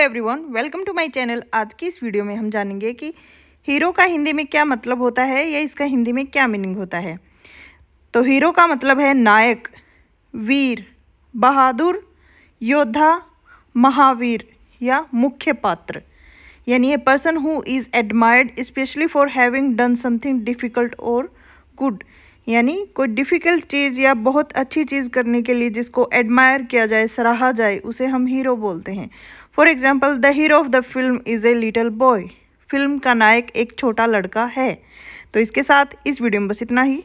everyone welcome to my channel आज की इस वीडियो में हम जानेंगे कि हीरो का हिंदी में क्या मतलब होता है या इसका हिंदी में क्या मीनिंग होता है तो हीरो का मतलब है नायक वीर बहादुर योद्धा महावीर या मुख्य पात्र यानी a person who is admired specially for having done something difficult और गुड यानी कोई डिफ़िकल्ट चीज़ या बहुत अच्छी चीज़ करने के लिए जिसको एडमायर किया जाए सराहा जाए उसे हम हीरो बोलते हैं for example the hero of the film is a little boy film का नायक एक छोटा लड़का है तो इसके साथ इस वीडियो में बस इतना ही